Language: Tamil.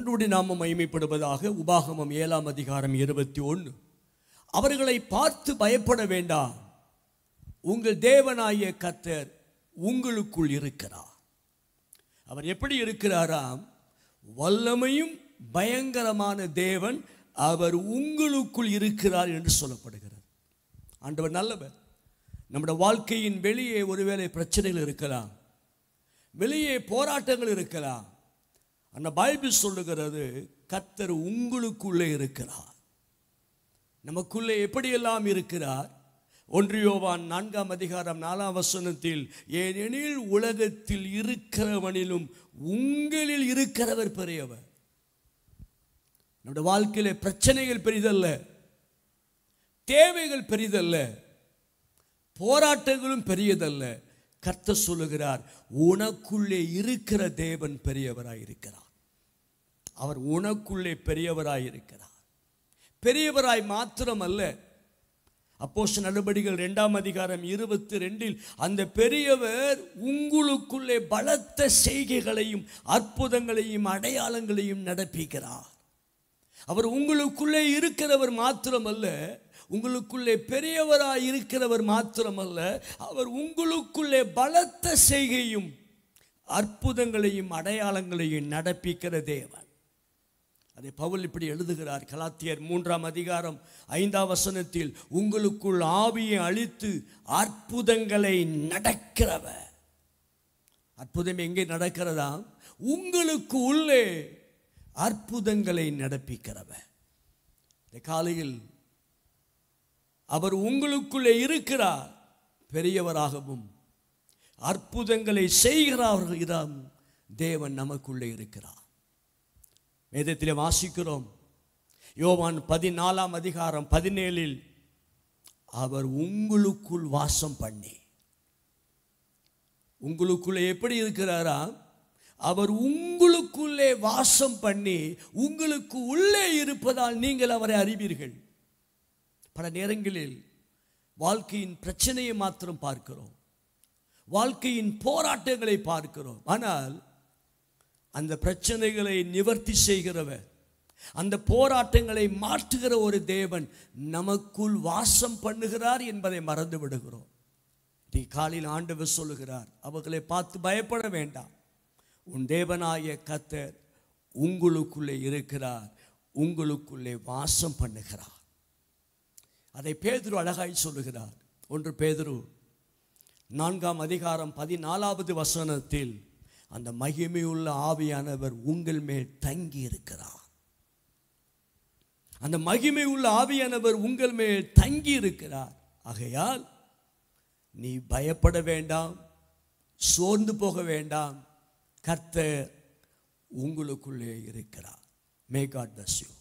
அன்றோடு நாம மகிமைப்படுவதாக உபாகமம் ஏழாம் அதிகாரம் இருபத்தி ஒன்று அவர்களை பார்த்து பயப்பட வேண்டாம் உங்கள் தேவனாய கத்தர் உங்களுக்குள் இருக்கிறார் அவர் எப்படி இருக்கிறாராம் வல்லமையும் பயங்கரமான தேவன் அவர் உங்களுக்குள் இருக்கிறார் என்று சொல்லப்படுகிறது ஆண்டவர் நல்லவர் நம்முடைய வாழ்க்கையின் வெளியே ஒருவேளை பிரச்சனைகள் இருக்கலாம் வெளியே போராட்டங்கள் இருக்கலாம் அந்த பைபிள் சொல்லுகிறது கத்தர் உங்களுக்குள்ளே இருக்கிறார் நமக்குள்ளே எப்படியெல்லாம் இருக்கிறார் ஒன்றியோவான் நான்காம் அதிகாரம் நாலாம் வசனத்தில் ஏனெனில் உலகத்தில் இருக்கிறவனிலும் உங்களில் இருக்கிறவர் பெரியவர் நம்முடைய வாழ்க்கையில பிரச்சனைகள் பெரிதல்ல தேவைகள் பெரிதல்ல போராட்டங்களும் பெரியதல்ல கர்த்த சொல்லுகிறார் உனக்குள்ளே இருக்கிற தேவன் பெரியவராய் இருக்கிறார் அவர் உனக்குள்ளே பெரியவராய் இருக்கிறார் பெரியவராய் மாத்திரமல்ல அப்போஸ் நடபடிகள் ரெண்டாம் அதிகாரம் இருபத்தி ரெண்டில் அந்த பெரியவர் உங்களுக்குள்ளே பலத்த செய்கைகளையும் அற்புதங்களையும் அடையாளங்களையும் நடப்பிக்கிறார் அவர் உங்களுக்குள்ளே இருக்கிறவர் மாத்திரமல்ல உங்களுக்குள்ளே பெரியவராக இருக்கிறவர் மாத்திரமல்ல அவர் உங்களுக்குள்ளே பலத்த செய்கையும் அற்புதங்களையும் அடையாளங்களையும் நடப்பிக்கிற தேவன் அதை பவுல் இப்படி எழுதுகிறார் கலாத்தியர் மூன்றாம் அதிகாரம் ஐந்தாம் வசனத்தில் உங்களுக்குள் ஆவியை அழித்து அற்புதங்களை நடக்கிறவ அற்புதம் எங்கே நடக்கிறதா உங்களுக்கு உள்ளே அற்புதங்களை நடப்பிக்கிறவ காலையில் அவர் உங்களுக்குள்ளே இருக்கிறார் பெரியவராகவும் அற்புதங்களை செய்கிறவர்களிடம் தேவன் நமக்குள்ளே இருக்கிறார் வேதத்திலே வாசிக்கிறோம் யோவான் பதினாலாம் அதிகாரம் பதினேழில் அவர் உங்களுக்குள் வாசம் பண்ணி உங்களுக்குள்ளே எப்படி இருக்கிறாரா அவர் உங்களுக்குள்ளே வாசம் பண்ணி உங்களுக்கு உள்ளே இருப்பதால் நீங்கள் அவரை அறிவீர்கள் பல நேரங்களில் வாழ்க்கையின் பிரச்சனையை மாத்திரம் பார்க்கிறோம் வாழ்க்கையின் போராட்டங்களை பார்க்கிறோம் ஆனால் அந்த பிரச்சனைகளை நிவர்த்தி செய்கிறவர் அந்த போராட்டங்களை மாற்றுகிற ஒரு தேவன் நமக்குள் வாசம் பண்ணுகிறார் என்பதை மறந்து விடுகிறோம் நீ காலில் ஆண்டவர் சொல்லுகிறார் அவர்களை பார்த்து பயப்பட வேண்டாம் உன் தேவனாய கத்தர் உங்களுக்குள்ளே இருக்கிறார் உங்களுக்குள்ளே வாசம் பண்ணுகிறார் அதை பேதுரு அழகாய் சொல்லுகிறார் ஒன்று பேதுரு நான்காம் அதிகாரம் பதினாலாவது வசனத்தில் அந்த மகிமையுள்ள ஆவியானவர் உங்கள் மேல் தங்கி இருக்கிறார் அந்த மகிமை உள்ள ஆவியானவர் உங்கள் மேல் தங்கி இருக்கிறார் ஆகையால் நீ பயப்பட வேண்டாம் சோர்ந்து போக வேண்டாம் கர்த்தர் உங்களுக்குள்ளே இருக்கிறார் மே காட் பஸ் யூ